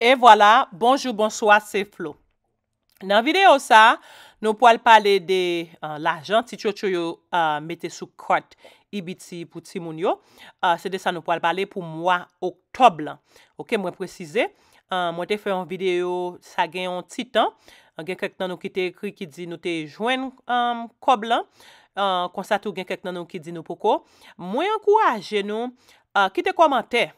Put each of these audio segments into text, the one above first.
Et voilà, bonjour, bonsoir, c'est Flo. Nan videyo sa, nou po al pale de euh, la jan, ti tchou tchou yo euh, mette sou kote i biti pou ti moun yo. Euh, Se de sa nou po al pale pou mwa oktob lan. Ok, mwen prezise, mwen te fe yon videyo, sa gen yon titan, gen kèk nan nou ki te kri ki di nou te jwen kob lan, konsa tou gen kèk nan nou ki di nou poko. Mwen kou aje nou, ki te komante,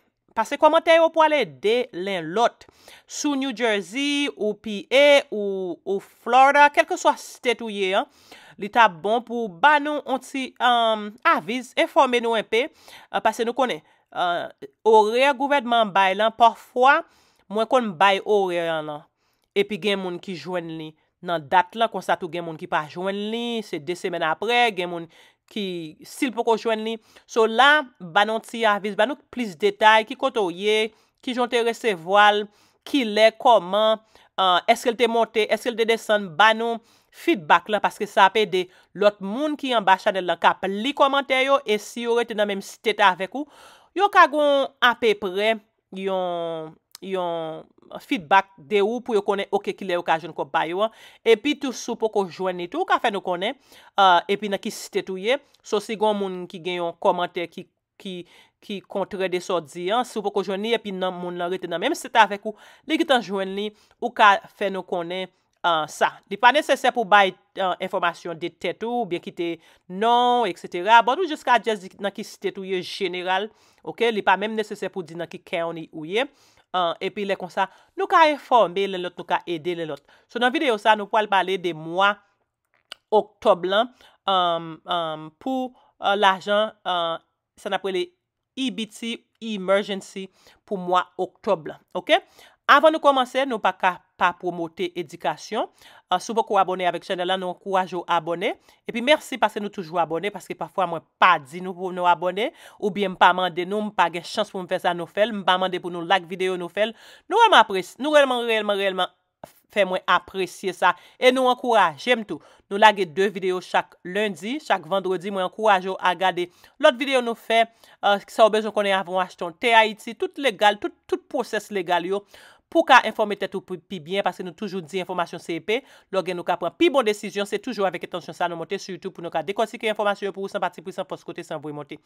Pase komentèyo pou ale de len lot. Sou New Jersey, ou PA, ou Florida, kelke so a stè tou ye an. Li ta bon pou ba nou ont si um, aviz, informe nou en pe. Uh, pase nou konen, uh, orè gouvedman bay lan, pòfwa mwen kon bay orè lan lan. Epi gen moun ki jwen li nan dat lan, konstatou gen moun ki pa jwen li, se de semen apre, gen moun... ki sil pou kou jwen li. So la, banon ti avis, banon plis detay, ki koto ye, ki jonte rese voal, ki le, koman, eske lte monte, eske lte desen, banon feedback la, paske sa apè de lot moun ki yon ba chanel la, ka pli komantè yo, e si yon rete nan menm sitete avek ou, yo kagon apè pre, yon... yon feedback de ou pou yo konen oke ki le ou ka joun ko bayou an epi tou sou pou ko joun ni tou ou ka fè nou konen epi euh, nan ki sitetou ye sou si gon moun ki gen yon komante ki kontre de sou di an sou pou ko joun ni epi nan moun lan rete nan mèm se ta vek ou li ki tan joun ni ou ka fè nou konen euh, sa li pa nesesè pou bay euh, informasyon de tetou byen ki te non, etc bon nou jiska a jazik nan ki sitetou ye general ok, li pa mèm nesesè pou di nan ki kè yon ni ou ye epi le konsa nou ka reforme le lot, nou ka ede le lot. So nan video sa nou pou al pale de mwa oktob lan pou euh, lajan euh, sa napwele EBT e Emergency pou mwa oktob lan, ok? Avon nou komanse, nou pa ka pa promote edikasyon, euh, sou pou kou abone avek chanel la, nou an kouaj ou abone, epi mersi pase nou toujou abone, paske pafwa mwen pa di nou pou nou abone, ou bien mpa mande nou, mpa ge chans pou mwen fe sa nou fel, mpa mande pou nou like videyo nou fel, nou reyman apresye, nou reyman reyman reyman fe mwen apresye sa, e nou an kouaj, jem tou, nou like de videyo chak lundi, chak vendredi, mwen an kouaj ou agade. pou ka informe tet ou pi byen, paske nou toujou di informasyon se epè, lò gen nou ka pren pi bon desisyon, se toujou avèk etansyon sa nou motè, sou youtou pou nou ka dekonsike informasyon, pou ou san pati pou san foskote, san vwoy motè.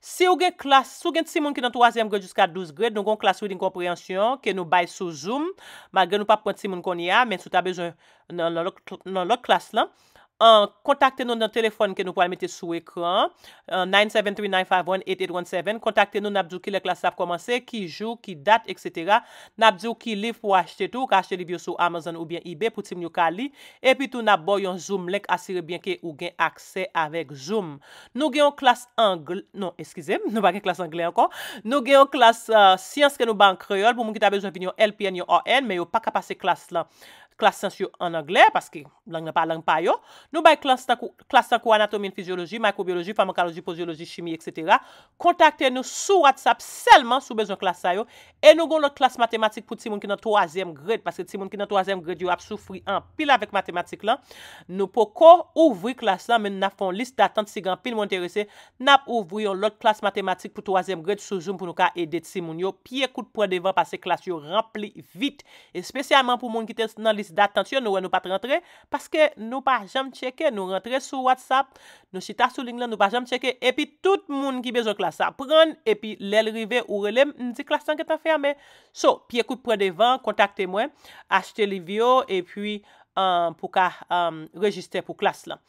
Si ou gen klas, sou gen tsi moun ki nan 3e gred, jiska 12 gred, nou kon klas wè din komprehensyon, ke nou bay sou zoom, magre nou pa pren tsi moun kon ya, men sou tabèj nan lòk klas lan, An kontakte nou nan telefon ke nou pou an mette sou ekran 973-951-8817 Kontakte nou nan apjou ki le klas ap komanse, ki jou, ki dat, etc Nan apjou ki liv pou achete tou, ka achete liv yo sou Amazon ou bien eBay pou tim nou kali Epi tou nan apbo yon Zoom lek asire bien ke ou gen akse avek Zoom Nou gen yon klas Angle, non eskize, nou pa gen klas Angle anko Nou gen yon klas uh, Sience ke nou ban kreol pou moun ki ta bezo vin yon LPN, yon ON Me yo pa kapase klas la klas sens yo an angler, paske lang nan pa lang pa yo, nou bay klas tankou, klas tankou anatomi, fizyoloji, makrobioloji, farmakoloji, posyoloji, chimie, et cetera, kontakte nou sou WhatsApp, selman sou bezon klas sa yo, e nou gon lot klas matematik, pou ti moun ki nan toazem gred, paske ti moun ki nan toazem gred, yo ap soufri an pil avèk matematik lan, nou po kor ouvri klas la, men na fon list datant, si gan pil moun enterese, nap ouvri yo lot klas matematik, pou toazem gred, sou zoom pou nou ka edet ti moun yo, pi ek d'attention nou wè nou pat rentre paske nou pa jam cheke, nou rentre sou WhatsApp, nou sita sou link la nou pa jam cheke, epi tout moun ki bezo klas apren, epi lèl rive ou relèm, nzi klas tanke tan ferme so, pi ekout pre devan, kontakte mwen achete li vyo, epi euh, pou ka euh, rejiste pou klas la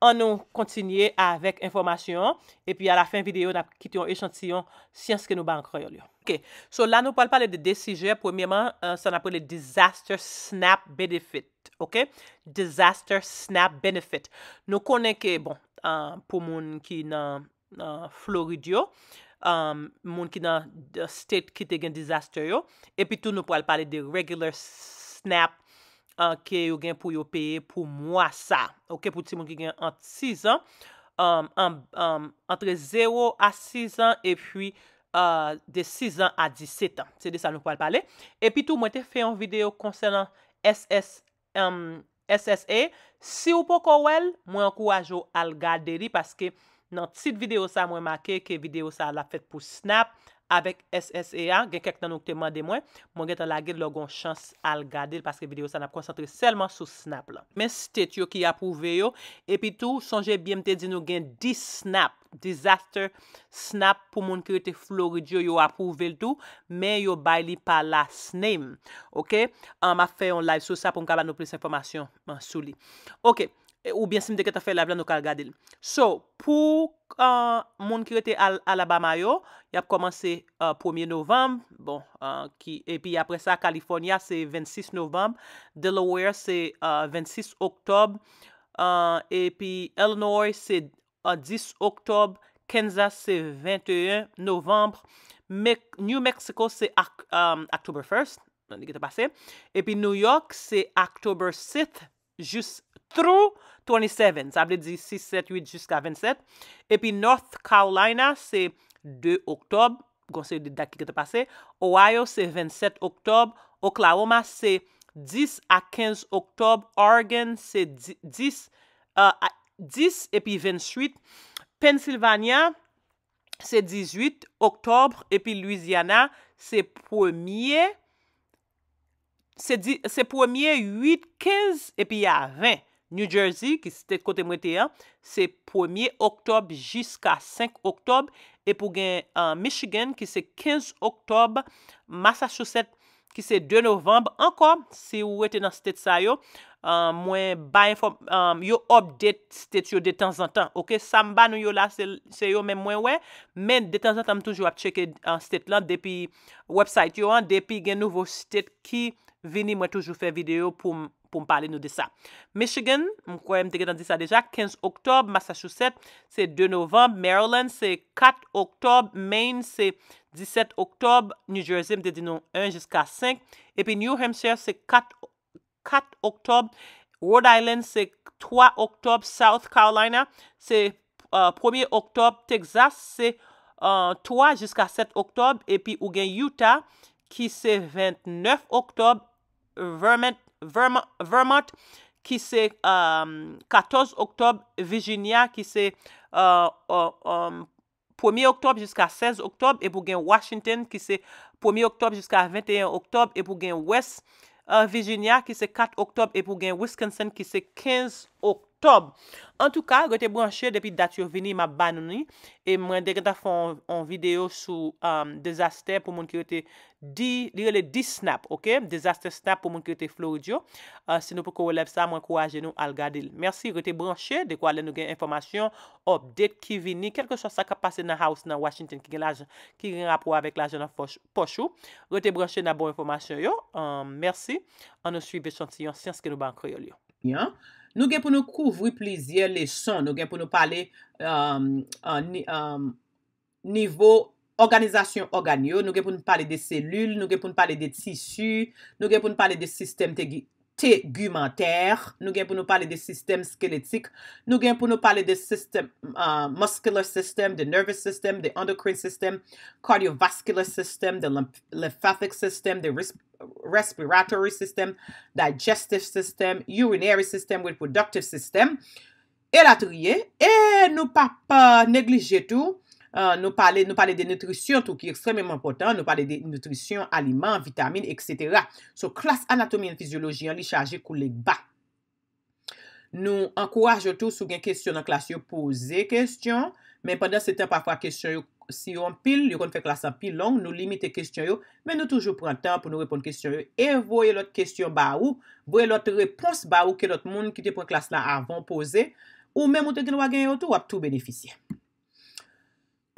an nou kontinye avèk informasyon, epi a la fin videyo na kityon echantiyon siyanske nou ba an kroyol yo. Ok, so la nou pal pale de desije, premiyeman, sa euh, na pale Disaster Snap Benefit. Ok, Disaster Snap Benefit. Nou konen ke, bon, euh, pou moun ki nan Florid yo, euh, moun ki nan state ki te gen Disaster yo, epi tou nou pal pale de Regular Snap, anke yo gen pou yo peye pou mwa sa. Ok, pou ti mwen ki gen ant 6 an, antre 0 a 6 an, e pwi de 6 an um, a 17 an. Se de sa nou pou al pale. E pi tou mwen te fe yon video konsenant SSE. Si ou pou kowe, mwen kou ajo al gaderi, paske nan tit video sa mwen make, ke video sa la fet pou Snap. Avèk SSEA, gen kek nan nou kte mande mwen, mwen gen tan lage lò goun chans al gade l, paske video san ap konsantre selman sou Snap la. Men, state yo ki apouve yo, epi tou, sonje bie mte di nou gen 10 Snap, Disaster Snap pou moun kirete Floridio yo apouve l tou, men yo bay li pa last name. Ok, an ma fè yon live sou sa pou mkaba nou plis informasyon man sou li. Ok. Eh, ou bensim de ket a fe la vlan nou kal gade li. So, pou uh, moun ki rete Alabama yo, yap komanse 1e uh, novem, bon, uh, ki, epi apre sa, California se 26 novem, Delaware se 26 oktob, epi Illinois se 10 oktob, Kansas se 21 novem, New Mexico se um, October 1st, epi e New York se October 7th, jus... Trou 27, sa ble di 6, 7, 8, jusqu'a 27. Epi North Carolina, se 2 Oktob, gonsen yon didak ki kete pase. Ohio, se 27 Oktob. Oklahoma, se 10 a 15 Oktob. Oregon, se 10 a 10 epi 28. Pennsylvania, se 18 Oktob. Epi Louisiana, se 1e 8, 15 epi ya 20. New Jersey, ki sted kote mwen te yon, se 1ye oktob, jiska 5 oktob, epou gen euh, Michigan, ki se 15 oktob, Massachusetts, ki se 2 novemb, ankon, se yon wete nan sted sa yon, euh, mwen ba inform, euh, yon update sted yon de tan zan tan, ok, samba nou yon la se yon men mwen we, men de tan zan tan mwen toujou ap cheke an sted lan, depi website yon, depi gen nouvo sted ki vini mwen toujou fe video pou mwen, pou mpale nou de sa. Michigan, mkwe mte gen nan di sa deja, 15 oktob, Massachusetts, se 2 novemb, Maryland, se 4 oktob, Maine, se 17 oktob, New Jersey, mte di nou 1 jiska 5, epi New Hampshire, se 4 oktob, Rhode Island, se 3 oktob, South Carolina, se 1 euh, oktob, Texas, se 3 jiska 7 oktob, epi Ugen, Utah, ki se 29 oktob, Vermont, Vermont, qui c'est 14 euh, octobre, Virginia, qui c'est 1er euh, euh, octobre jusqu'à 16 octobre, et pour gagner Washington, qui c'est 1er octobre jusqu'à 21 octobre, et pour gagner West Virginia, qui c'est 4 octobre, et pour gagner Wisconsin, qui c'est 15 Ok, tob. En tou ka, rete branche depi dat yo vini ma ban nou ni. E mwen dek an ta fon an video sou euh, dezaster pou moun ki rete di, li rele di snap, ok? Dezaster snap pou moun ki rete floridyo. Euh, Se nou pou koreleb sa, mwen kouwaje nou al gadil. Mersi, rete branche, dek wale nou gen informasyon. Op, det ki vini, kelke chansa ka pase nan house nan Washington ki gen rapwa vek la jenan pochou. Rete branche nan bon informasyon yo. Euh, Mersi, an nou suivi chansiyon si anske nou ban kroyol yo. Ya. Nou gen pou nou kouvri plizye leson, nou gen pou nou pale um, uh, um, nivou organizasyon organyo, nou gen pou nou pale de selul, nou gen pou nou pale de tisu, nou gen pou nou pale de sistem tegi. pate gumenter, nou gen pou nou pale de sistem skeletik, nou gen pou nou pale de system muscular system, de nervous system, de endocrine system, cardiovascular system, de lymphatic system, de respiratory system, digestive system, urinary system, reproductive system, e la triye, e nou pa pa neglije tou. Euh, nou pale de nutrisyon, tout ki ekstremement important. Nou pale de nutrisyon, aliman, vitamine, etc. So, klas anatomi an fizyologi an li chaje kou lek ba. Nou an kouwaj yo tou sou gen kestyon an klas yo pose kestyon. Men pandan se ten pafwa kestyon yo si yon pil, yo kon fè klas an pil long, nou limite kestyon yo. Men nou toujou pren tan pou nou repon kestyon yo. En voye lot kestyon ba ou, voye lot repons ba ou ke lot moun ki te pren klas la avon pose. Ou men mouten gen wagen yo tou, wap tou beneficye.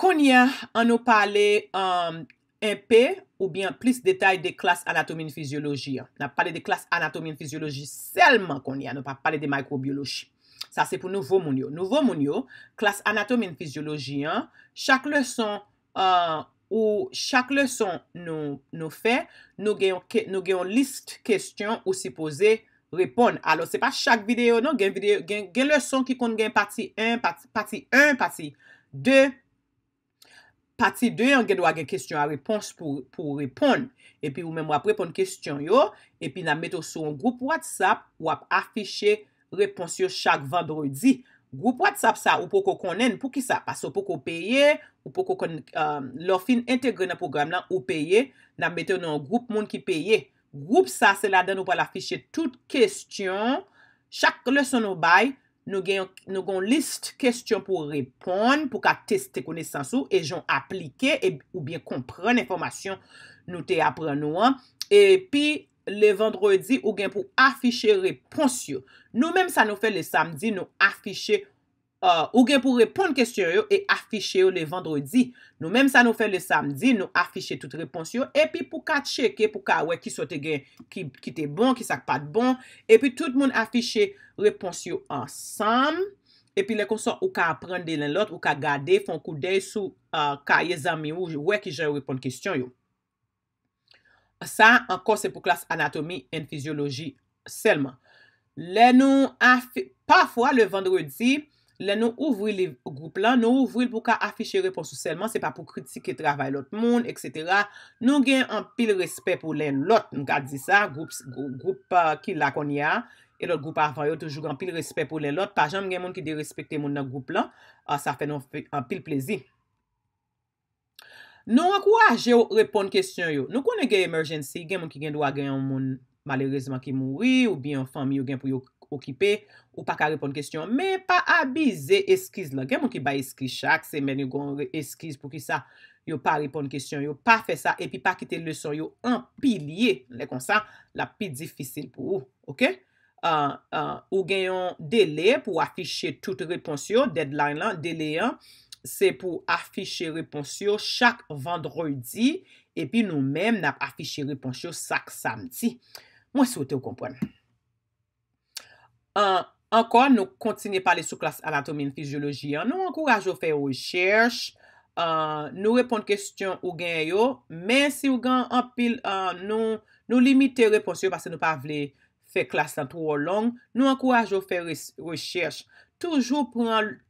konye an nou pale en um, pe ou bien plis detay de klas anatomine fizyologi. Nan pale de klas anatomine fizyologi selman konye an nou pale de mikrobiologi. Sa se pou nouvo moun yo. Nouvo moun yo, klas anatomine fizyologi, chak le son euh, ou chak le son nou fe, nou gen yon list kestyon ou si pose repon. Alo, se pa chak video non, gen le son ki kon gen pati un, pati pati, pati, pati, pati, pati, Pati 2 yon gen wak gen kestyon a repons pou repon. Epi ou men wap repon kestyon yo. Epi nan met ou sou yon group WhatsApp wap afishe repons yo chak vendredi. Group WhatsApp sa ou pou konen pou ki sa? Aso pou konen peye ou pou konen um, lor fin entegre nan program nan ou peye nan met ou nan group moun ki peye. Group sa se la den ou pal afishe tout kestyon chak leson ou baye. Nou gen yon list kestyon pou repon, pou ka test te kone san sou, e jon aplike, e, ou bien kompran informasyon nou te apren nou an. E pi le vendredi ou gen pou afishe repons yo. Nou menm sa nou fe le samdi nou afishe repons. Euh, ou gen pou repon kestyon yo e afishe yo le vendredi. Nou menm sa nou fe le samdi, nou afishe tout repons yo. Epi pou ka cheke, pou ka wek ki sote gen ki te bon, ki sak pat bon. Epi tout moun afishe repons yo ansam. Epi le konson ou ka aprende len lot, ou ka gade fon koude sou euh, ka ye zami ou wek ki jen repon kestyon yo. Sa, anko se pou klas anatomi en fizyologi selman. Parfwa le vendredi. lè nou ouvri lè goup la, nou ouvri l pou ka afiche reponsou selman, se pa pou kritike travay lot moun, etc. Nou gen an pil respè pou lè lot, nou ka di sa, goup euh, ki lakon ya, e lot goup avan yo toujoug an pil respè pou lè lot, pa jèm gen moun ki de respèkte moun nan goup la, sa euh, fè non an pil plezi. Nou an kwa, jè yo repon kestyon yo, nou konen gen emergency, gen moun ki gen dwa gen yon moun malerizman ki mouri, ou bi yon fami yo gen pou yon, Ou ki pe ou pa ka repon kestyon. Me pa abize eskiz la. Gen moun ki ba eskiz chak. Se men yon kon eskiz pou ki sa yon pa repon kestyon. Yon pa fe sa. E pi pa kite leson yon. An pi liye. Le konsan la pi difisil pou ou. Ok? Ah, ah, ou gen yon dele pou afishe tout repons yo. Deadline lan. Dele yon. Se pou afishe repons yo chak vendroy di. E pi nou men ap afishe repons yo sak samti. Mwen sou te ou kompwen. Ankor nou kontinye pale sou klas anatomine fizyologi an, nou ankouraj yo fè recherche, nou repon kestyon ou gen yo, men si ou gen anpil, euh, nou limite repons yo parce nou pa vle fè klas an tou ou long, nou ankouraj yo fè recherche. Toujou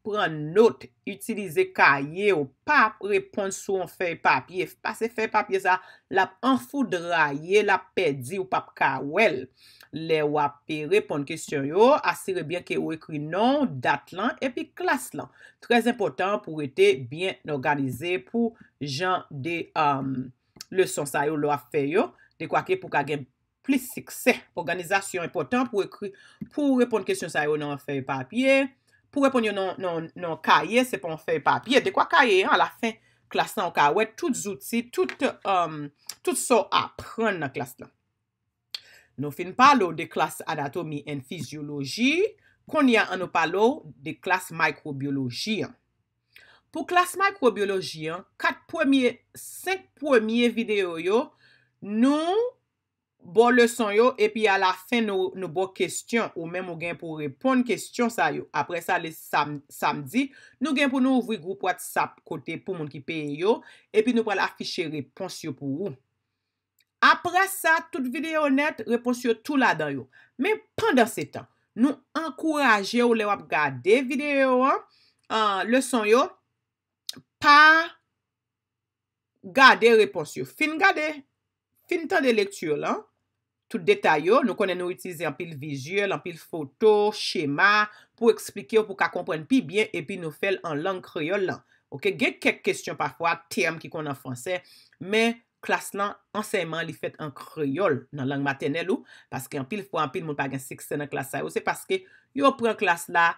pran not, utilize kaye ou pap, repon sou an fey papye. Pase fey papye sa, la enfoudra ye, la pedi ou pap kawel. Le wap pe repon kestyon yo, asire bien ke ou ekri non, dat lan, epi klas lan. Trez impotant pou ete bien organize pou jan de le son sayo lo a feyo. De kwa ke pou kage plis sikse. Organizasyon impotant pou ekri, pou repon kestyon sayo non fey papye. Pou repon yo nan kaye, se pou an fe papye. De kwa kaye, an la fin, klas nan kawet, tout zouti, um, tout so apren nan klas nan. Nou fin palo de klas anatomi en fizyologi, kon ya an nou palo de klas mikrobiologi. Po klas mikrobiologi, kat premye, senk premye videyo yo, nou... Bon leson yo, epi a la fin nou bo kestyon, ou men moun gen pou repon kestyon sa yo. Apre sa le samdi, nou gen pou nou ouvri grou pou at sap kote pou moun ki pe yo, epi nou pou al afiche repons yo pou ou. Apre sa, tout videonet, repons yo tout la dan yo. Men pandan se tan, nou ankouraje ou le wap gade videyo an, leson yo, pa gade repons yo. Fin gade, fin tan de lektur lan. Sout detay yo, nou konen nou itize an pil vijye, an pil foto, shema, pou eksplike ou pou ka kompren pi bien, epi nou fel an lang kriyol lan. Ok, gen kek kestyon parfwa, term ki kon an franse, men klas lan, anseyman li fet an kriyol nan lang matenel ou, paske an pil fwa, an pil moun pa gen sikse nan klas ay ou, se paske yo pren klas la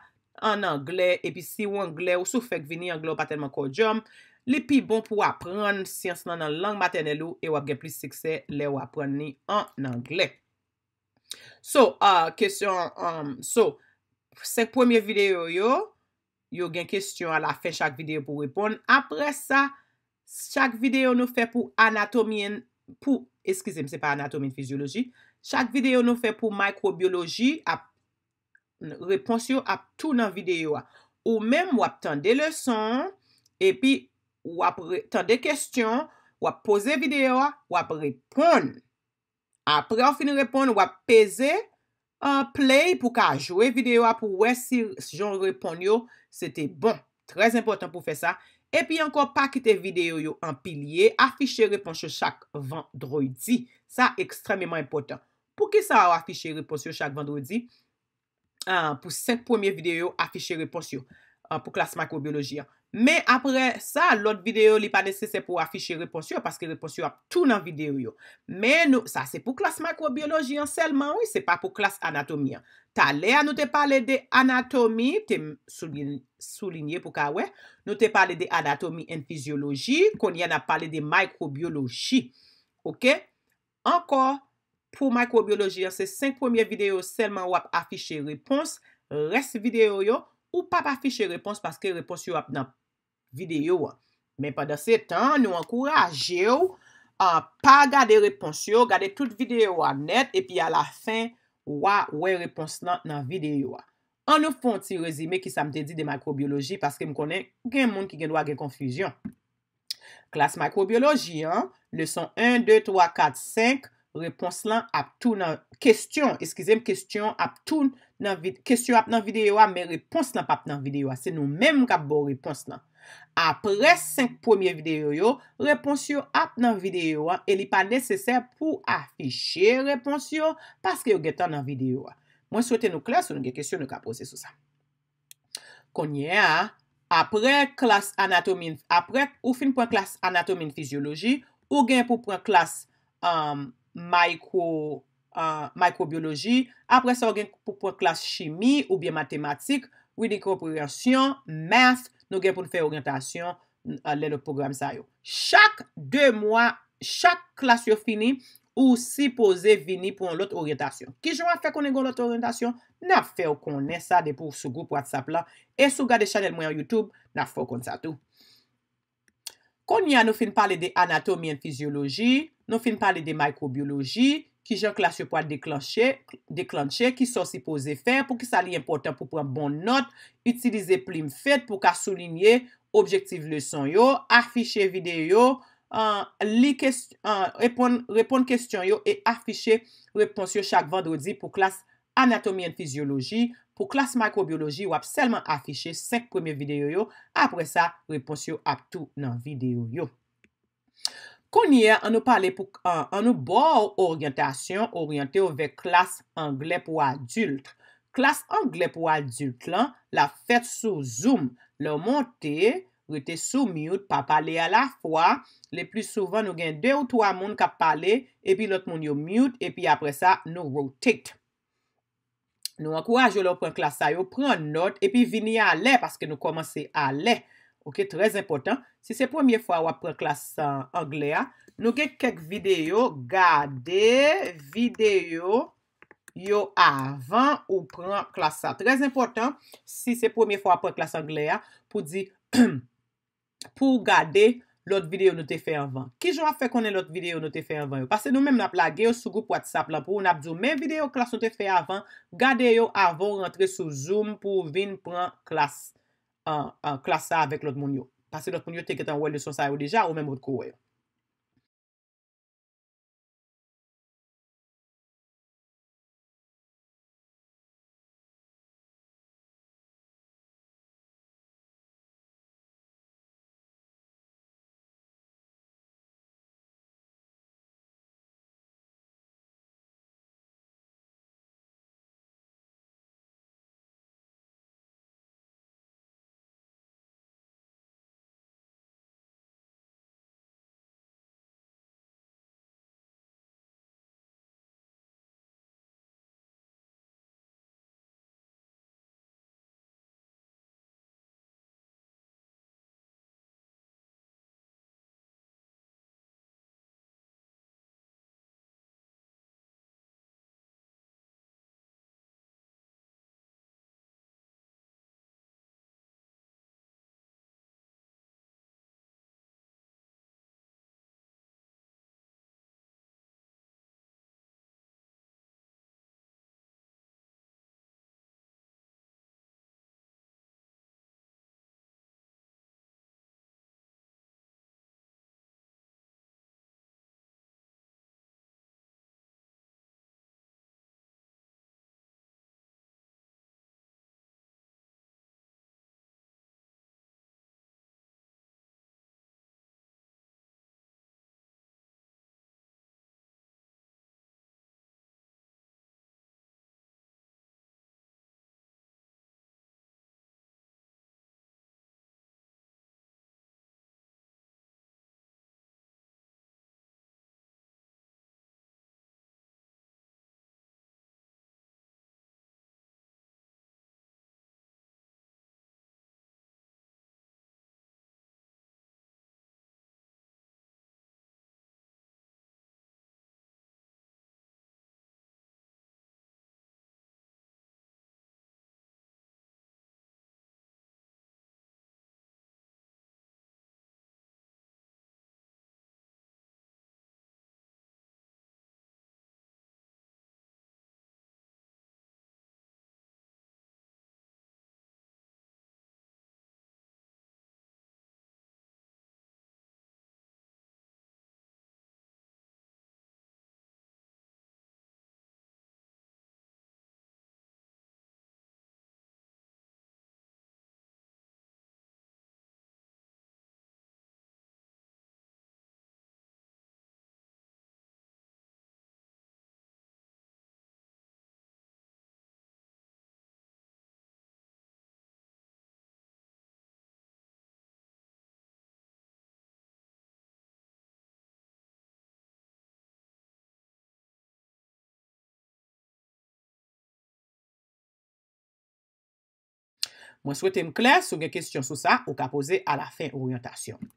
an angle, epi si ou angle ou sou fek vini anglo pa telman kodjom, Li pi bon pou apren siyansman nan lang maten elou, e wap gen plis sikse le wap pran ni an angle. So, se k pwemye videyo yo, yo gen kestyon ala fe chak videyo pou repon. Apre sa, chak videyo nou fe pou anatomien, pou, eskize mse pa anatomien fizyologi, chak videyo nou fe pou mikrobiologi, ap repons yo ap tou nan videyo a. Ou men wap tan de leson, e pi, Ou ap reten de kestyon, ou ap pose videyo, ou ap repon. Apre an fin repon, ou ap pese, an play pou ka jowe videyo ap ou wè si joun repon yo. Sete bon, trez important pou fè sa. E pi ankon pa kite videyo yo an pilye, afiche repons yo chak vendroydi. Sa ekstrememan important. Pou ki sa wap afiche repons yo chak vendroydi? An pou sek pwemye videyo yo afiche repons yo. An pou klas makrobiologi an. Men apre sa, lout videyo li pa desese pou afishe reponsyon, paske reponsyon ap tou nan videyo yo. Men nou, sa se pou klas mikrobiologi an selman, se pa pou klas anatomi an. Ta le a nou te pale de anatomi, te soulinye pou ka we, nou te pale de anatomi en fizyologi, kon yana pale de mikrobiologi. Ok? Ankor, pou mikrobiologi an, se senk premye videyo selman wap afishe repons, res videyo yo, ou pap afishe repons, paske reponsyon ap nan, videyo wa. Men padan se tan, nou ankouraje ou, pa gade reponsyo, gade tout videyo wa net, epi a la fin, wè, wè reponslan nan videyo wa. An nou fon ti rezime ki sa m te di de makrobiologi, paske m konen gen moun ki gen wage konfijon. Klas makrobiologi, le son 1, 2, 3, 4, 5, reponslan ap tou nan, kestyon, eskize m kestyon ap tou nan, kestyon ap nan videyo wa, men reponslan ap nan videyo wa. Se nou men m kap bo reponslan. apre 5 pwemye videyo yo, reponsyon ap nan videyo yo, el li pa neseser pou afishe reponsyon, paske yo getan nan videyo yo. Mwen souwete nou klas ou nou gen kesyon nou ka pose sou sa. Konye a, apre klas anatomin, apre ou finpwen klas anatomin fizyologi, ou gen pou prek klas um, mikrobiologi, uh, apre sa ou gen pou prek klas chimi ou biy matematik, ou dikroporasyon, math, Nou gen pou nou fè oryentasyon euh, lè lò program sa yo. Chak 2 mwa, chak klas yo fini, ou si pose vini pou lòt oryentasyon. Ki jwa fè konen kon lòt oryentasyon, nan fè konen sa de pou sou group WhatsApp la. E sou gade chanel mwen YouTube, nan fò kon sa tou. Kon ya nou fin pale de anatomi en fizyologi, nou fin pale de mikrobiologi, Ki jan klas yo pou a deklanche, ki son si pose fe, pou ki sa li important pou pran bon not, utilize plim fed pou ka solinye objektiv le son yo, afishe videyo yo, repon kestyon yo, e afishe repons yo chak vendredi pou klas anatomi en fizyologi, pou klas mikrobiologi yo ap selman afishe sek premye videyo yo, apre sa repons yo ap tou nan videyo yo. Konye, an nou pale pou an, an nou bo oryantasyon oryante ouve klas angle pou adulte. Klas angle pou adulte lan, la fet sou zoom. Lou monte, wite sou mute, pa pale a la fwa. Le plus souvan nou gen 2 ou 3 moun ka pale, epi lot moun yo mute, epi apre sa nou rotate. Nou an kouaje lou pren klas a yo, pren not, epi vini a le, paske nou komanse a le. Ok, trez impotant. Si se premier fwa wap pre klas euh, angle ya, ah, nou gen kek videyo, gade videyo yo avan ou pren klas sa. Trez important, si se premier fwa wap pre klas angle ya, ah, pou di, pou gade lout videyo nou te fe avan. Ki jwa fe konen lout videyo nou te fe avan yo? Pase nou menm nap la geyo sou group WhatsApp la pou nou nap di yo menm videyo klas nou te fe avan, gade yo avan rentre sou Zoom pou vin pren klas euh, euh, sa avik lout moun yo. pa se not moun yo tek etan wèl de sou sa yo deja ou mèm wèl kou wèl. Mwen souwete m kles sou gen kestyon sou sa ou ka pose a la fin ou yon tasyon.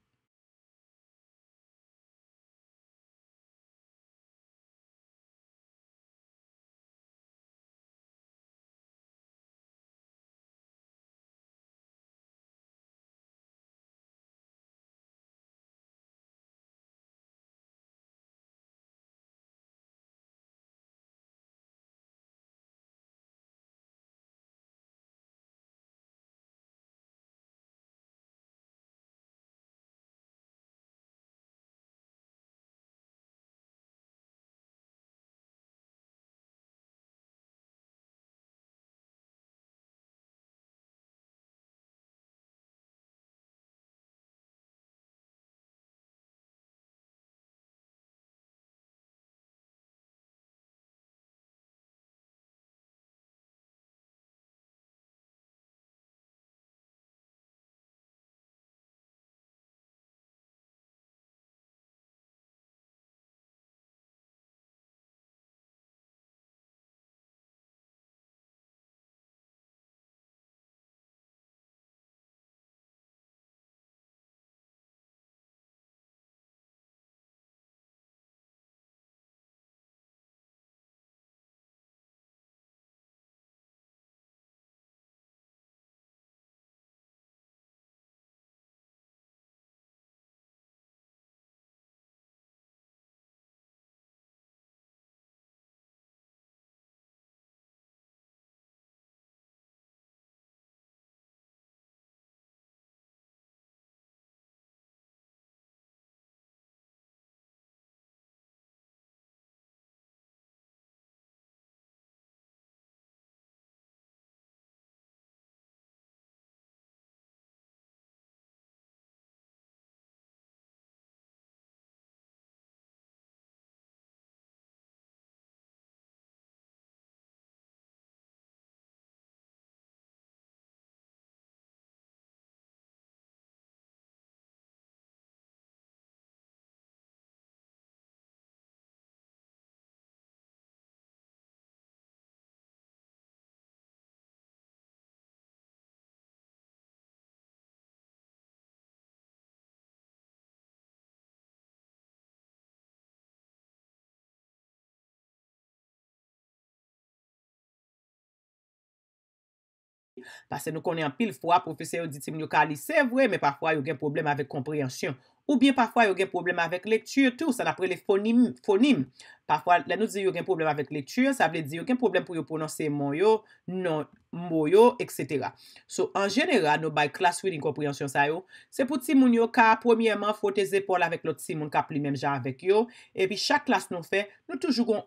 Pase nou konen pil fwa profese yo di timoun yo ka li se vwe Me parfwa yo gen problem avek komprehensyon Ou bien parfwa yo gen problem avek lektur tou San apre le fonim Parfwa la nou di yo gen problem avek lektur Sa vle di yo gen problem pou yo prononse moun yo Non moun yo, etc So an jenera nou bay klas wili yon komprehensyon sa yo Se pou timoun yo ka Premierman fote zepol avek lot Timoun ka pli men jan avek yo E pi chak klas nou fe Nou toujou kon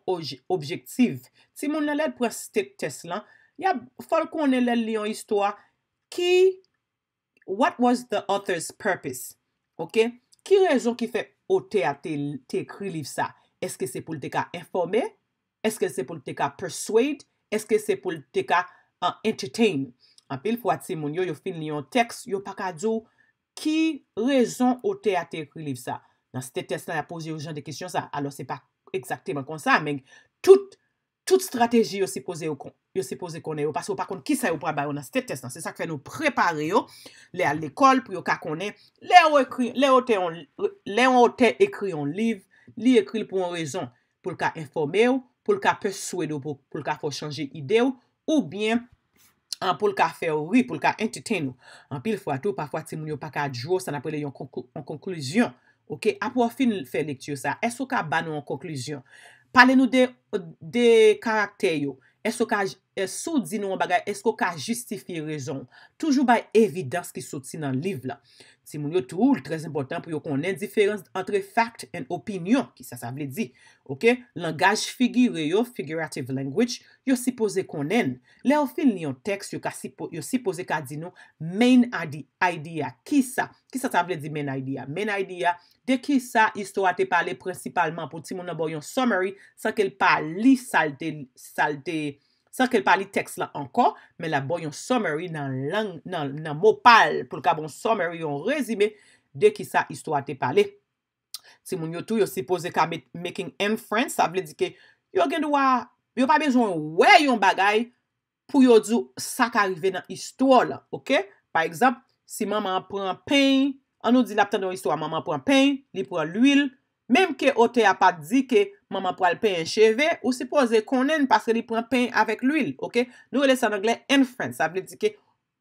objektiv Timoun nan led preste tes lan Ya fol konen lè lè yon istwa ki, what was the author's purpose? Ok? Ki rezon ki fè o te a te ekri liv sa? Eske se pou l deka informè? Eske se pou l deka persuade? Eske se pou l deka uh, entertain? Anpil, pou atse moun yo, yo fin lè yon teks, yo pakadzo. Ki rezon o te a te ekri liv sa? Nan se te testan ya pose yon jen de kisyon sa, alo se pa ekzakteman kon sa, menk, tout, tout strategi yo se pose yon kon. Yo sepoze konen yo. Paso, pa kon, ki sa yo prabaye yo nan stè testan. Se sak fe nou prepare yo. Le al l'ekol, pou yo ka konen. Le yo ote ekri yon liv. Li ekri pou yon rezon. Poul ka informe yo. Poul ka peswede yo pou l'ka fò chanje ide yo. Ou bien, pou l'ka fè yon ri. Poul ka entiten yo. An pil fwa tou, pa fwa ti moun yo pa ka djwo. San apre le yon konkou, an konkouzyon. Ok, ap wafi nou fe lèktyo sa. E sou ka ban nou an konkouzyon. Pale nou de karakter yo. é socar e sou di nou an bagay esko ka justifi rezon. Toujou bay evidans ki sou ti nan liv la. Ti moun yo troul, trez impotant pou yo konen, diferens entre fact and opinion, ki sa sa vle di. Ok, langaj figure yo, figurative language, yo si pose konen. Le ou fin li yon tekst, yo si pose ka di nou, main idea, ki sa, ki sa sa vle di main idea, main idea, de ki sa, istowa te pale principalman, pou ti moun an bo yon summary, sa ke l pa li salte, salte, San ke pali tekst la ankon, men la bon yon summary nan mou pal pou l ka bon summary yon rezime de ki sa istwa te pale. Si moun yotou yon se pose ka making inference, sa ble di ke yon gen do a, yon pa bejoun we yon bagay pou yon djou sa ka arrive nan istwa la. Ok, pa ekzap, si maman pran pen, an nou di la pte nan istwa maman pran pen, li pran lwil. Mem ke ote a pa di ke maman pou al pey en cheve, ou se pose konen pasre li pou al pey avèk l'uil, ok? Nou e le san angle, inference, aple di ke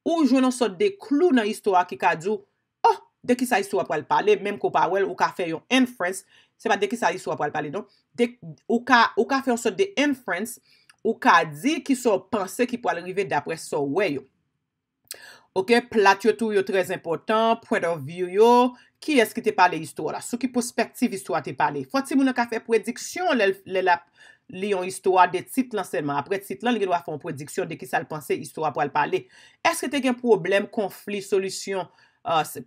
ou jounon sot de klou nan istoa ki ka djou, oh, de ki sa istoa pou al pale, mem ko pa wel ou ka fe yon inference, se pa de ki sa istoa pou al pale don, ou ka fe yon sot de inference, ou ka di ki sou panse ki pou al rive dapre sou weyo. Ok, plat yo tou yo trez important, point of view yo, Ki eske te pale istwa la? Sou ki perspektif istwa te pale? Fwant si moun an ka fe prediksyon li yon istwa de tit lan selman. Apre tit lan li yon la fon prediksyon de ki sal panse istwa pou al pale. Eske te gen problem, konflik, solusyon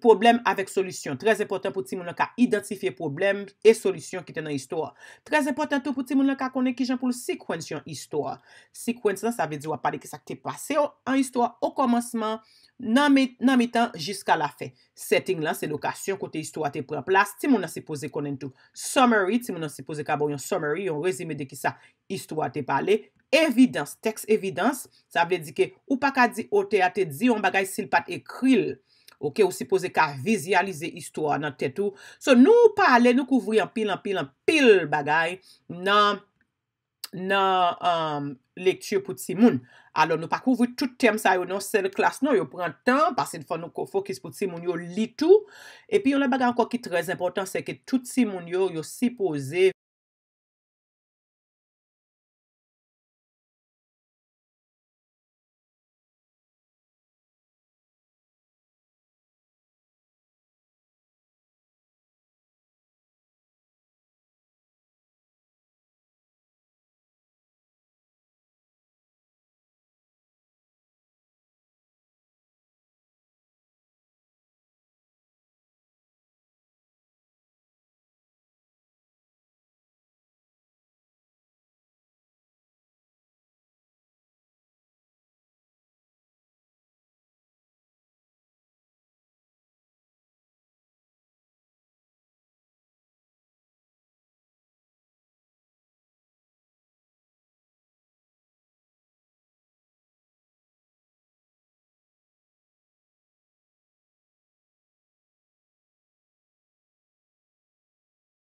problem avek solisyon. Trez epotant pou ti moun la ka identifiye problem e solisyon ki te nan istor. Trez epotant pou ti moun la ka konen ki jan pou sekuensyon istor. Sekuensyon sa ve di wapade ki sa ki te pase an istor o komansman nan mi tan jiska la fe. Setting lan se lokasyon kote istor a te pre plas. Ti moun la se pose konen tou summary. Ti moun la se pose kabou yon summary, yon rezime de ki sa istor a te pale. Evidans, teks evidans. Sa ve di ke ou pa ka di o te a te di yon bagay sil pat ekril. Ou ke ou sipoze ka vizyalize istwa nan tetou. So nou pale, nou kouvri an pil an pil an pil bagay nan um, lektiyo pou tsi moun. Alo nou pa kouvri tout tem sa yo nan sel klas nan. Yo pran tan, pasen fwa nou kofokis pou tsi moun yo li tou. E pi yo le bagay an kwa ki trez important se ke tout tsi moun yo yo sipoze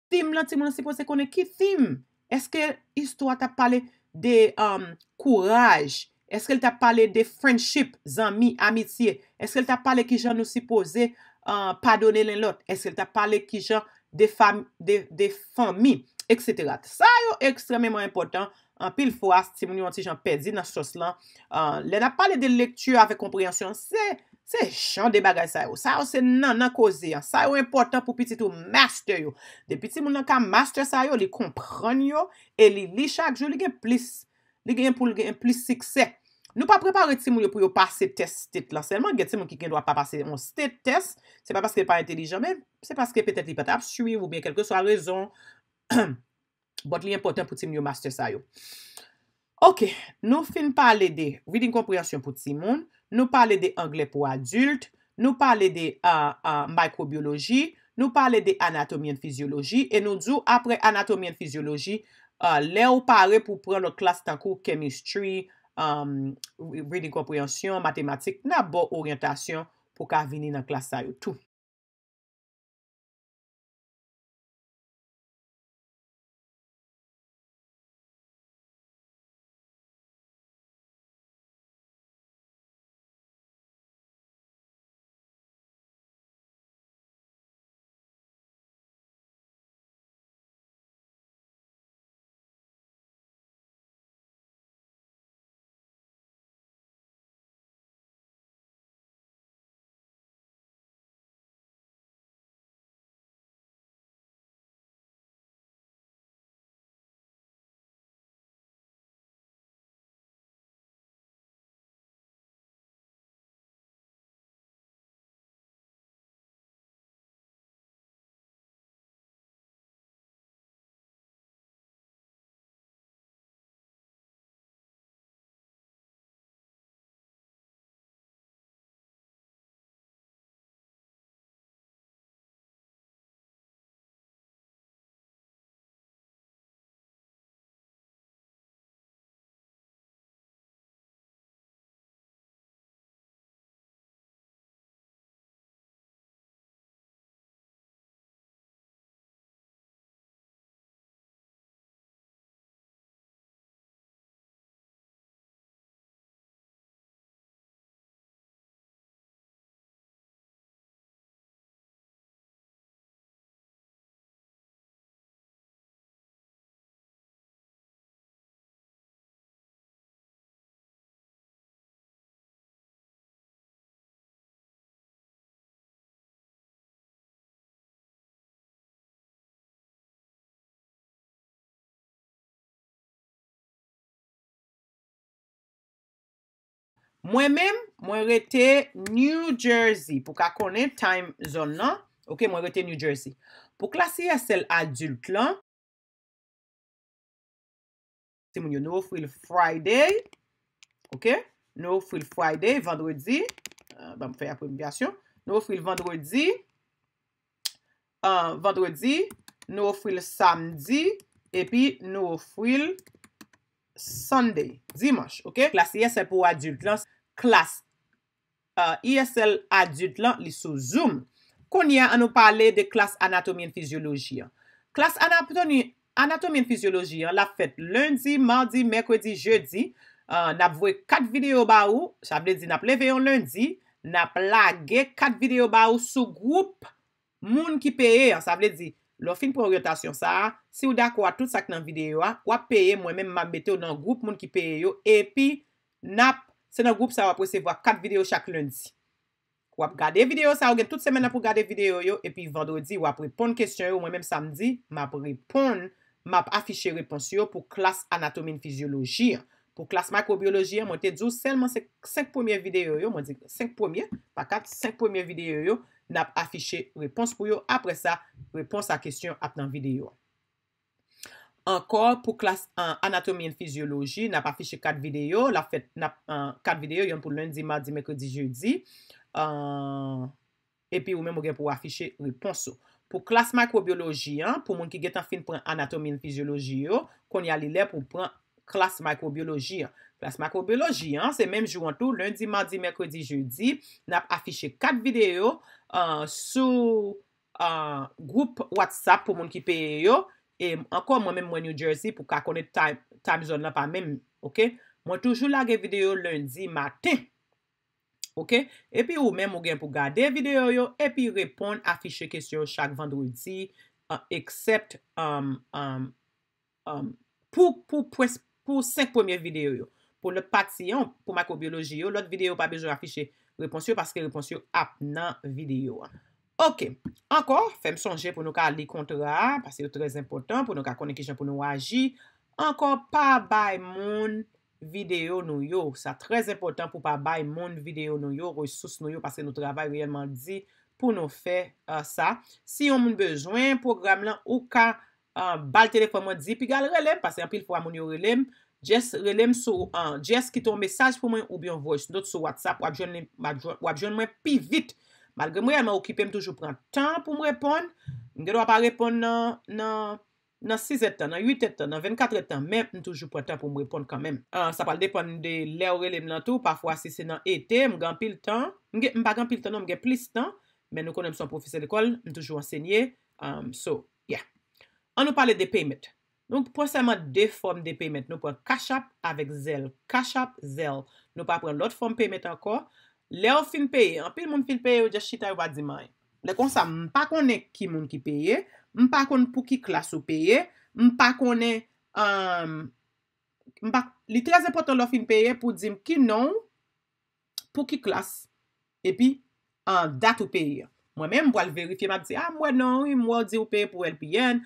Tim lan, ti moun an sipose konen ki tim? Eske istwa ta pale de um, kouraj? Eske el ta pale de friendship, zanmi, amitye? Eske el ta pale ki jan nou sipose uh, padone len lot? Eske el ta pale ki jan de fami, et cetera? Sa yo ekstrememen important, an pil fwa, si moun yon ti jan pedi nan sos lan. Uh, le na pale de lektu avè kompreansyon, se... Se chan de bagay sa yo. Sa yo se nan, nan koze yan. Sa yo important pou pitit ou master yo. Depi ti moun nan ka master sa yo, li kompran yo. E li li chak jo, li gen plis. Li gen pou li gen plis sikse. Nou pa prepare ti moun yo pou yo pase test stit lan. Selman gen ti moun ki gen doa pa pase on stit test. Se pa paske pa entelijan men. Se paske petet li peta apsui ou ben kelke so a rezon. But li important pou ti moun yo master sa yo. Ok. Nou fin pa le de reading kompransyon pou ti moun. Nou pale euh, euh, de angle pou adult, nou pale de mikrobiologi, euh, nou pale de anatomi en fiziologi, e nou djou apre anatomi en fiziologi, le ou pare pou pran lòt klas tan kou chemistry, breathing comprehension, matematik, nan bo oryantasyon pou ka vini nan klas sa yo tou. Mwen men, mwen rete New Jersey pou ka konen time zon nan. Ok, mwen rete New Jersey. Pou klasi a sel adult lan, se mwen yo nou ofwil Friday, ok? Nou ofwil Friday, vendredi. Euh, ba mwen fey apremiasyon. Nou ofwil vendredi. Euh, vendredi, nou ofwil samdi. E pi, nou ofwil... Sunday, Dimanche, ok, klas ISL pou adult lan, klas uh, ISL adult lan li sou zoom, konye an nou pale de klas anatomi an fizyologi an, klas anatomi an fizyologi an la fet lundi, mandi, mekwedi, jeudi, uh, nap vwe kat video ba ou, sa ble di nap leveyon lundi, nap lage kat video ba ou sou group moun ki peye, sa ble di, Lo fin pou oryotasyon sa, si ou da kwa tout sak nan videyo a, wap peye mwen men mabete ou nan group moun ki peye yo. Epi, nap, se nan group sa wap presevo a kat videyo chak lundi. Wap gade videyo sa, ou gen tout semena pou gade videyo yo. Epi, vendredi wap repon kestyon yo, mwen men samdi, mab repon, mab afishe repons yo pou klas anatomin fizyologi ya. Po klas makrobiologi ya, mwen te djou selman se 5 pwemye videyo yo, mwen di 5 pwemye, pa 4, 5 pwemye videyo yo. nap afiche repons pou yo. Apre sa, repons sa kestyon ap nan video. Ankor, pou klas anatomi en fizyologi, nap afiche kat video. La fet, nap kat video, yon pou lundi, mardi, mekodi, judi. E euh, pi ou men mou gen pou afiche repons yo. Pou klas makrobiologi, pou moun ki get an fin pou anatomi en fizyologi yo, kon yali le pou pran klas mikrobioloji an. Klas mikrobioloji an, se menm jou an tou, lundi, mardi, merkwedi, judi, nap afishe kat video euh, sou euh, group WhatsApp pou moun ki peye yo, e ankon mwen menm wè New Jersey pou kakone time zone nap an menm, ok? Mwen toujou lage video lundi maten, ok? E pi ou menm ou gen pou gade video yo, e pi repon afishe kestyon chak vandwidi, euh, except pou prespon pou 5 premiè videyo yo. Pou lè patiyon pou makobiologi yo, lòt videyo pa bejou afiche reponsyo, paske reponsyo ap nan videyo. Ok, ankor, fèm sonje pou nou ka li kontra, paske yo trèz impotant, pou nou ka konen ki jen pou nou agi, ankor pa bay moun videyo nou yo, sa trèz impotant pou pa bay moun videyo nou yo, resous nou yo, paske nou travay reyèlman di, pou nou fè sa. Euh, si yon moun bejouen, program lan ou ka fèm, Bal telefon mwen di pi gal relem, pase yon pil pou amoun yo relem, jes relem sou, jes ki ton mesaj pou mwen oubyon voice, dot sou WhatsApp, wapjoun mwen pi vit, malge mwen yon mwen okipe mwen toujou prantan pou mwen repon, mwen gen wapwa repon nan 6 etan, nan 8 etan, nan 24 etan, mwen toujou prantan pou mwen repon kanmen. Sa pal depan de lè ou relem nan tou, pafwa si se nan ete, mwen gen pil tan, mwen gen, mwen pa gen pil tan, mwen gen plis tan, men nou konen mwen son profise l'ekol, mwen toujou ansenye, so, yeah. An nou pale de peymet. Nou pwen seman de form de peymet. Nou pwen kashap avek zel. Kashap zel. Nou pwen lot form peymet anko. Le ou fin peye. An pi moun fin peye ou jas chita yu ba di may. Le konsa mpa kone ki moun ki peye. Mpa kone pou ki klas ou peye. Mpa kone. Um, li klas e poton lou fin peye pou di mki nou pou ki klas. E pi dat ou peye. Mwen men mwen verifi, ah, mwen mwen nou im wadzi wpe pou LPN,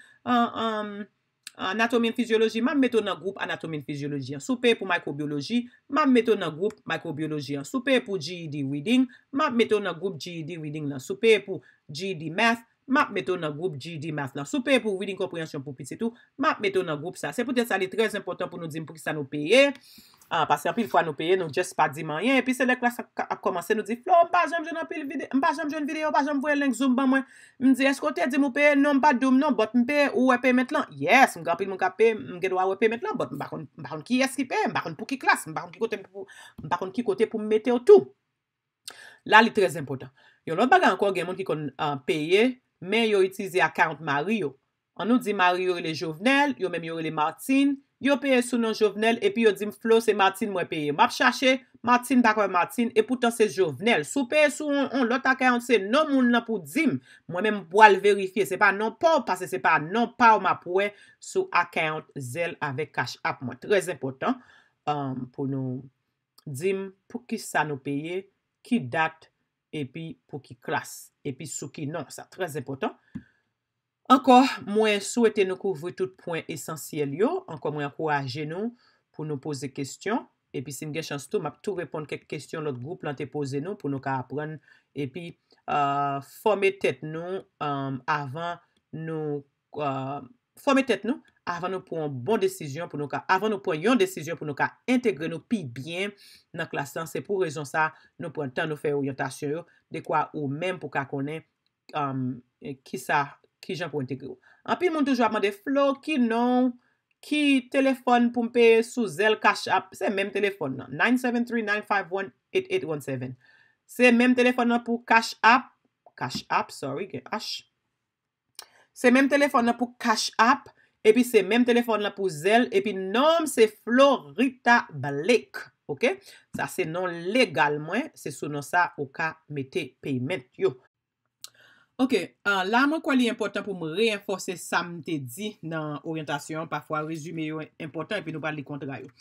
anatomin fizyoloji, mwen meton nan group anatomin fizyoloji, soupe pou mikrobioloji, mwen meton nan group mikrobioloji, soupe pou GED reading, mwen meton nan group GED reading, soupe pou GED math. map metou nan goup GD Math ah, la. Soupe pou ouvi din komprensyon pou pi sitou, map metou nan goup sa. Se pote sa li trez impotant pou nou di mpou ki sa nou peye, an pas se anpil fwa nou peye, nou jes pa di manyen, pi se le klas a komanse nou di, mba jom joun videyo, mba jom vwe leng zoom ban mwen, mdi eskote di mou peye, non mba dum, non, bot mpe ou wepe metlan, yes, mga pil mga pe, mgedwa wepe metlan, bot mbakon ki eskipe, mbakon pou ki klas, mbakon ki kote pou mbete ou tou. La li trez impot men yo itize akant Mario. An nou di Mario yore le jovenel, yo men yore le Martin, yo peye sou nan jovenel, epi yo dim Flo se Martin mwen peye. Map chache, Martin bakwa Martin, epoutan se jovenel. Sou peye sou, lout akant se non moun nan pou dim, mwen men mboal verifiye, se pa nan pa, pase se pa nan pa ou map wè sou akant zel avek kach ap mwen. Trez impotant euh, pou nou dim pou ki sa nou peye, ki dat, epi pou ki klas, epi sou ki nan, sa trez epotan. Ankor, mwen souwete nou kouvre tout pwen esensyel yo, ankor mwen kouwaje nou pou nou pose kestyon, epi sin gen chans tou, map tou reponde kek kestyon lout goup lan te pose nou, pou nou ka apren, epi fome tèt nou avan nou, fome tèt nou, avan nou pou an bon desisyon pou nou ka avan nou pou an yon desisyon pou nou ka entegre nou pi byen nan klasan se pou rejon sa nou pou an tan nou fe yon tasye yo de kwa ou men pou ka konen ki jan pou entegre yo an pi moun toujou apman de flow ki nou ki telefon pou mpe sou zel kash ap se men telefon nan 973 951 8817 se men telefon nan pou kash ap kash ap sorry se men telefon nan pou kash ap epi se menm telefon la pou zel, epi nom se Florita Balek, ok? Sa se non legal mwen, se sou non sa ou ka mette peyment yo. Ok, euh, la mwen kwa li important pou mwen reenforce sa mwen te di nan oryentasyon, pafwa rezume yo important epi nou pal li kontra yo.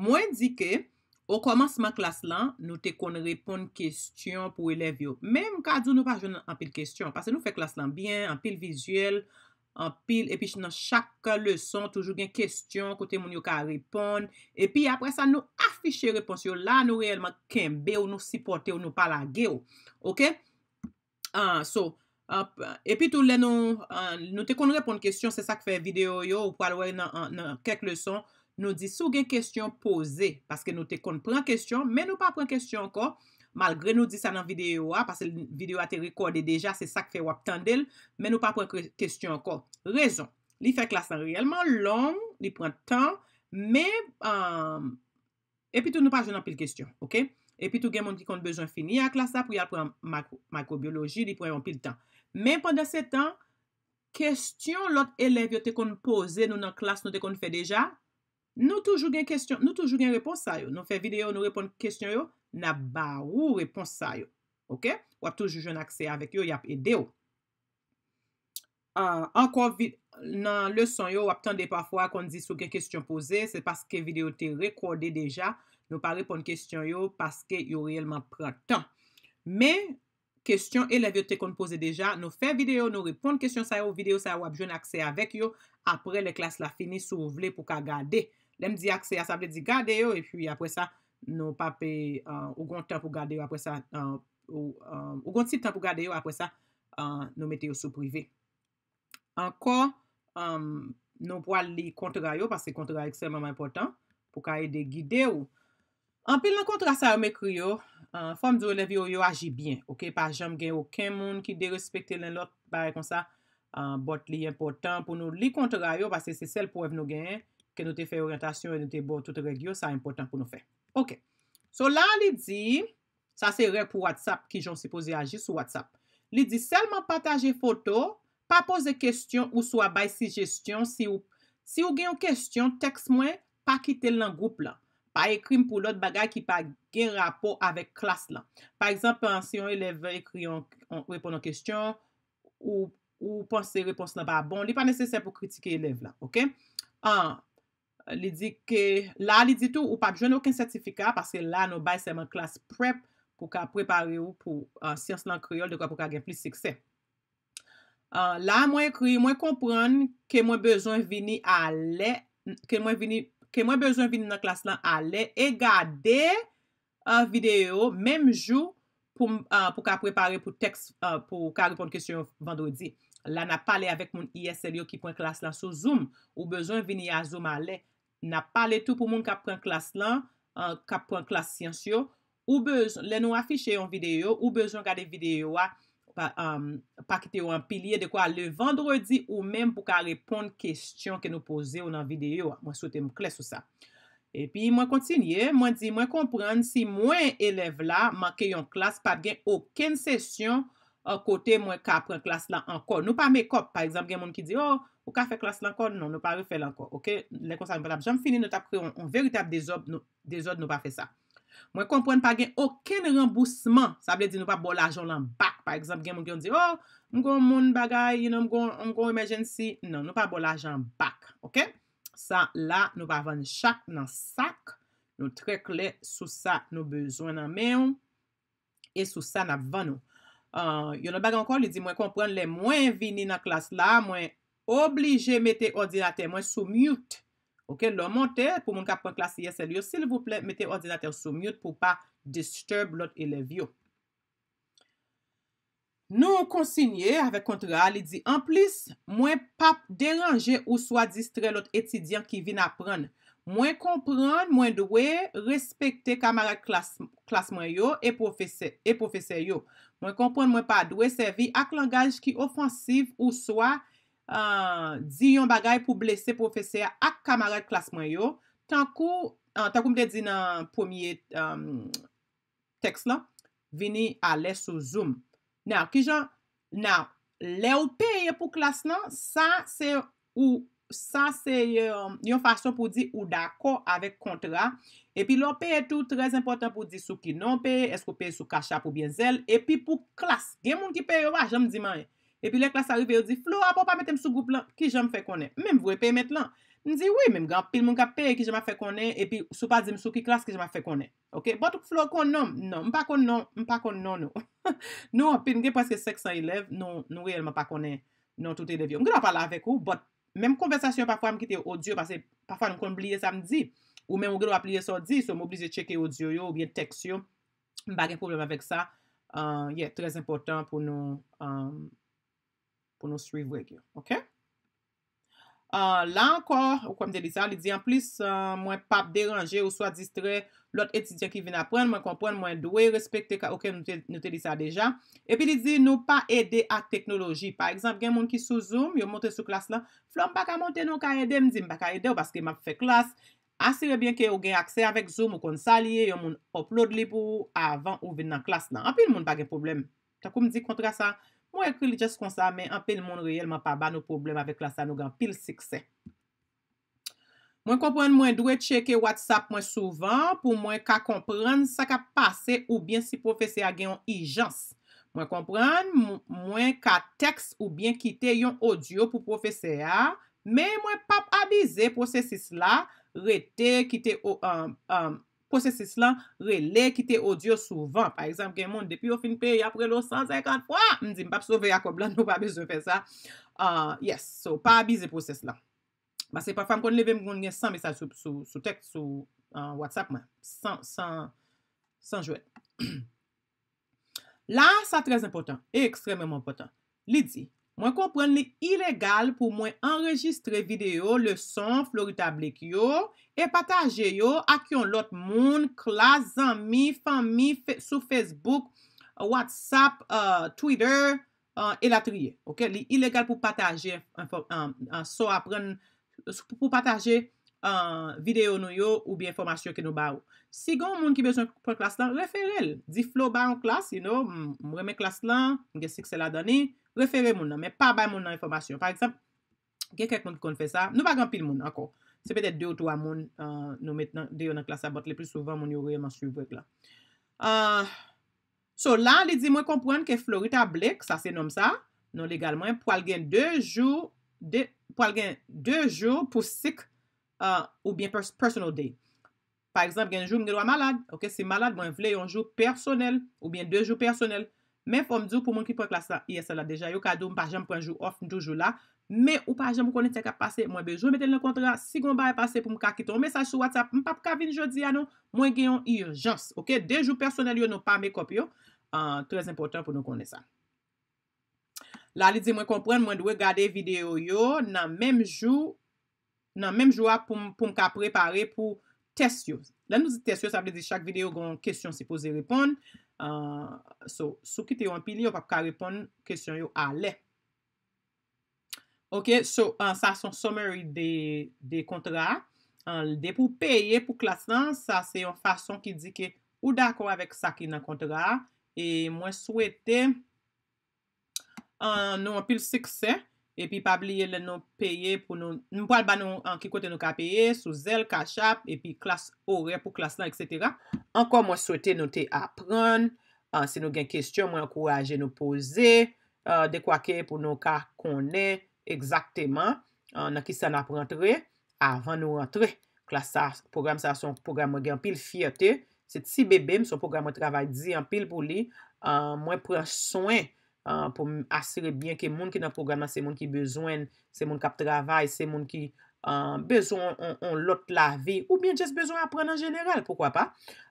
Mwen di ke, ou komanseman klas lan, nou te kon repon kestyon pou elev yo. Menm kwa di nou pa joun anpil kestyon, pase nou fe klas lan byen, anpil vizuel, an pil epi ch nan chak le son toujou gen kestyon kote moun yo ka repon epi apre sa nou afishe repons yo la nou reyelman kembe ou nou sipote ou nou palage yo ah, ah, epi tou le nou ah, te kon repon kestyon se sa k fe video yo ou palwe nan kek le son nou di sou gen kestyon pose paske nou te kon pren kestyon men nou pa pren kestyon ankon Malgre nou di sa nan videyo a, pase videyo a te rekorde deja, se sak fe wap tan del, men nou pa prek kestyon anko. Rezon, li fe klasan realman long, li prek tan, men, epi tou nou pa jounan pil kestyon, ok? Epi tou gen moun ki kon bejoun fini a klasan, pou yal prek makrobiologi, li prek an pil tan. Men pwenden se tan, kestyon lot elev yo te kon pose, nou nan klas nou te kon fe deja, nou toujou gen kestyon, nou toujou gen repos sa yo, nou fe videyo, nou repon kestyon yo, na ba ou repons sa yo. Ok? Wap tou jou joun akse ya vek yo, yap ede yo. Ankon vi, nan leson yo, wap tande pa fwa kon di sou ke kestyon pose, se paske video te rekode deja, nou pa repon kestyon yo, paske yo reyelman praten. Men, kestyon e leviote kon pose deja, nou fe video, nou repon kestyon sa yo, video sa wap joun akse ya vek yo, apre le klas la fini sou vle pou ka gade. Lem di akse ya, sa ble di gade yo, e puis apre sa, nou pape euh, ou gont si tan pou gade yo apre sa euh, euh, nou mete yo sou prive. Ankor, nou po al li kontra yo, pas se kontra ekselmanman important pou ka e de gide yo. Anpil nan kontra sa ou me kri yo, fom di relevi yo yo aji bien, ok? Pa jom gen yo ken moun ki de respekte len lot pare kon sa, bot li important pou nou li kontra yo, pas se se sel pou ev nou gen, ke nou te fe orientasyon e nou te bo tout regyo, sa important pou nou fe. Ok, so lan li di, sa se re pou WhatsApp ki jon se pose aji sou WhatsApp. Li di, selman pataje foto, pa pose kestyon ou swa bay sigestyon. Si ou gen yon kestyon, tekst mwen, pa kite l nan goup la. Pa ekrim pou lot bagay ki pa gen rapo avek klas la. Par exemple, si yon elev ven ekri yon repon yon kestyon, ou pon se repons nan ba. Bon, li pa neseyse pou kritike elev la. Ok, an. li di ke, la li di tou, ou pa di joun ouken sertifika, paske la nou bay seman klas prep pou ka prepare ou pou uh, siens lan kriol dekwa pou ka gen plis sikse. Uh, la mwen kri, mwen kompran ke mwen bezon vini a le, ke mwen vini, ke mwen bezon vini nan klas lan a le, e gade uh, video, mem jou pou ka prepare pou tekst, pou ka repon kestyon vandodi. La na pale avèk moun ISL yo ki pwen klas lan sou zoom ou bezon vini a zoom a le. na pale tout pou moun kap pran klas lan, euh, kap pran klas syansyo, ou bezon le nou afishe yon videyo, ou bezon gade videyo wa, pakite yo an piliye de kwa ah, euh, le vendredi, ou men pou ka repon kestyon ke nou pose yo nan videyo wa. Ah. Mwen souwete mwen kles sou sa. E pi mwen kontinye, mwen di mwen kompran, si mwen elev la manke yon klas, pat gen oken sesyon, an euh, kote mwen ka pren klas lan ankor. Nou pa mekop. Par exemple, gen moun ki di, oh, ou ka fe klas lan ankor? Non, nou pa refel ankor. Ok? Lè kon sa mwen pa tap. Jom fini nou tap pre, on veritab dezod nou pa fe sa. Mwen kompwen pa gen, okène rembousman. Sa ble di nou pa bol ajon lan bak. Par exemple, gen moun gen di, oh, mwen kon moun bagay, mwen kon emergency. Non, nou pa bol ajon bak. Ok? Sa la, nou pa ven chak nan sak. Nou trek le, sou sa nou bezwen nan men ou, e sou sa nan ven ou. Euh, Yon an bag an kon li di mwen kompran le mwen vini nan klas la, mwen oblije mete ordinater mwen sou myout. Ok, lor monte pou mwen kap pran klas yese li yo, sile vouple mete ordinater sou myout pou pa disturb lot elevyo. Nou konsinye avek kontra li di, an plis mwen pap deranje ou swa distre lot etidyan ki vin apran. Mwen kompran mwen dwe respekte kamara klas mwen yo e profese yo. Mwen kompon mwen pa, dwe sevi ak langaj ki ofansiv ou soa euh, di yon bagay pou blese profese ak kamaret klasman yo. Tankou, euh, tankou mwen de di nan pwemye euh, tekst lan, vini ale sou zoom. Nou, ki jan, nou, le oupe ye pou klasman, sa se ou ofansiv. sa se euh, yon fason pou di ou dako avek kontra epi lor peye tou trez important pou di sou ki non peye, esko peye sou kacha pou bien zel, epi pou klas, gen moun ki peye waj, jom di man e, epi le klas aribe yo di, Flo, apo pa metem sou goup lan, ki jom fe kone, men vwe peye met lan, men di, oui, men mga, pil moun ka peye ki joma fe kone epi sou pa di m sou ki klas ki joma fe kone ok, botouk Flo kon non non. Non, non, non, mpa kon non, mpa kon non nou nou, pin gen pweske seksan ilèv, nou nou reyelman pa kone, nou touti devyon gen wap Mem konversasyon pa fwa m kite audio, pa se pa fwa nou kon bliye sa m di, ou men m geno ap liye sa di, so m oblize cheke audio yo, ou biye teksyon, bagen problem avek sa, euh, ye, trez important pou nou, euh, pou nou sriwek yo, ok? Euh, la ankor, ou kwa mde lisa, li di anplis mwen pap euh, deranje ou swa distre, lot etidyen ki vin apren, mwen kompren, mwen dwe, respekte ka ouke nou te lisa deja. Epi li di nou pa ede a teknoloji. Par exemple, gen moun ki sou zoom, yo mwote sou klas la, flom baka mwote nou ka ede, mdim baka ede ou baske map fe klas. Asire bien ke ou gen akse avek zoom ou kon salye, yo moun upload li pou avan ou vin nan klas la. Anpi moun bagen problem. Takou mdi kontra sa? Mwen ekri li jes kon sa men anpe l moun reyelman pa ba nou problem avek la sa nou gan pil sikse. Mwen kompren mwen dwe cheke WhatsApp mwen souvan pou mwen ka kompren sa ka pase ou bien si profesea gen yon hijans. Mwen kompren mwen ka tekst ou bien kite yon audio pou profesea. Men mwen pap abize prosesis la rete kite yon audio. pou se se slan, re le ki te odyo souvan. Par exemple, gen moun depi ou finpe ya prelo 150 po, m di m pap souve ya koblan nou pa beze fe sa. Ah, yes, so pa beze pou se slan. Bas se pa fam kon leve m goun nye 100 mesaj sou tek, sou ah, Whatsapp man, 100 100 jouet. La, sa trez important e ekstremement important. Li di Mwen kompren li ilegal pou mwen enregistre video le son floritablik yo e pataje yo ak yon lot moun, klas, zami, fami, sou Facebook, Whatsapp, uh, Twitter, uh, elatriye. Ok, li ilegal pou pataje, anso um, um, um, apren, pou pataje. videyo nou yo, ou bi informasyon ke nou ba ou. Sigon, moun ki bejan pou klas lan, refere el. Di flo ba an klas, you know, mou reme klas lan, gen sik se la dani, refere moun nan, men pa bay moun nan informasyon. Par eksep, gen kek moun kon fe sa, nou bagan pil moun, anko, se petet 2 ou 3 moun nou met nan deyo nan klas a bot, le plus souvan moun yo reyman suivwek la. Ah, so, la, li di mwen kompran ke florita blek, sa se nom sa, non legalman, pou algen 2 jou, pou algen 2 jou, pou sik Euh, ou bien personal day. Par exemple, genjou m genwa malad, si malad, mwen vle yon jou personel, ou bien de jou personel, men pou m djou pou mwen ki pou yon klasa ISL la, deja yon kado m pa jem pou yon jou off, m tou jou la, men ou pa jem pou konen te kap pase, mwen bejou m metel yon kontra, si gomba yon e pase pou m ka kiton mensaj sou WhatsApp, m pa pou ka vin jodi ya nou, mwen genyon yon jans, ok? De jou personel yon nou pa me kop yo, euh, tres important pou nou konen sa. La li di mwen kompwen, mwen dwe gade video yo, nan menm jou, nan menm jwa pou m ka prepare pou test yo. Lan nou si test yo, sa ap de di chak video kon kestyon si pose repon. Ah, so, sou ki te yon pil yo, pa pou ka repon kestyon yo a le. Ok, so, ah, sa son summary de kontra. An, ah, de pou peye pou klasan, sa se yon fason ki di ke ou dako avèk sa ki nan kontra. E mwen souwete an yon pil sikse. epi pa bliye lè nou peye pou nou, nou mpwal ba nou an ki kote nou ka peye, sou zèl, kachap, epi klas orè pou klas lan, etc. Ankon mwen souwete nou te apran, ah, se nou gen kestyon, mwen akouraje nou pose, euh, de kwa ke pou nou ka konè, egzakteman, euh, nan ki sa nan prantre, avan nou rentre. Klas sa, program sa, son program mwen gen pil fiyate, se ti bebe m, son program mwen travay di, an pil pou li, euh, mwen pren soen, Euh, pou asire byen ke moun ki nan programman se moun ki bezwen, se moun kap travay, se moun ki euh, bezon on lot la vi ou byen jes bezon apren an jeneral, poukwa pa.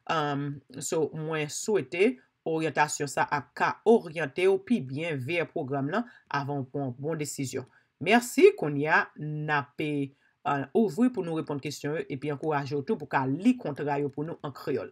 Euh, so mwen souwete oryentasyon sa a ka oryente ou pi byen ve a programman avan pou an bon desisyon. Mersi kon ya na pe ouvri pou nou repon kisyon e pi an kouraje ou tou pou ka li kontrayo pou nou an kriol.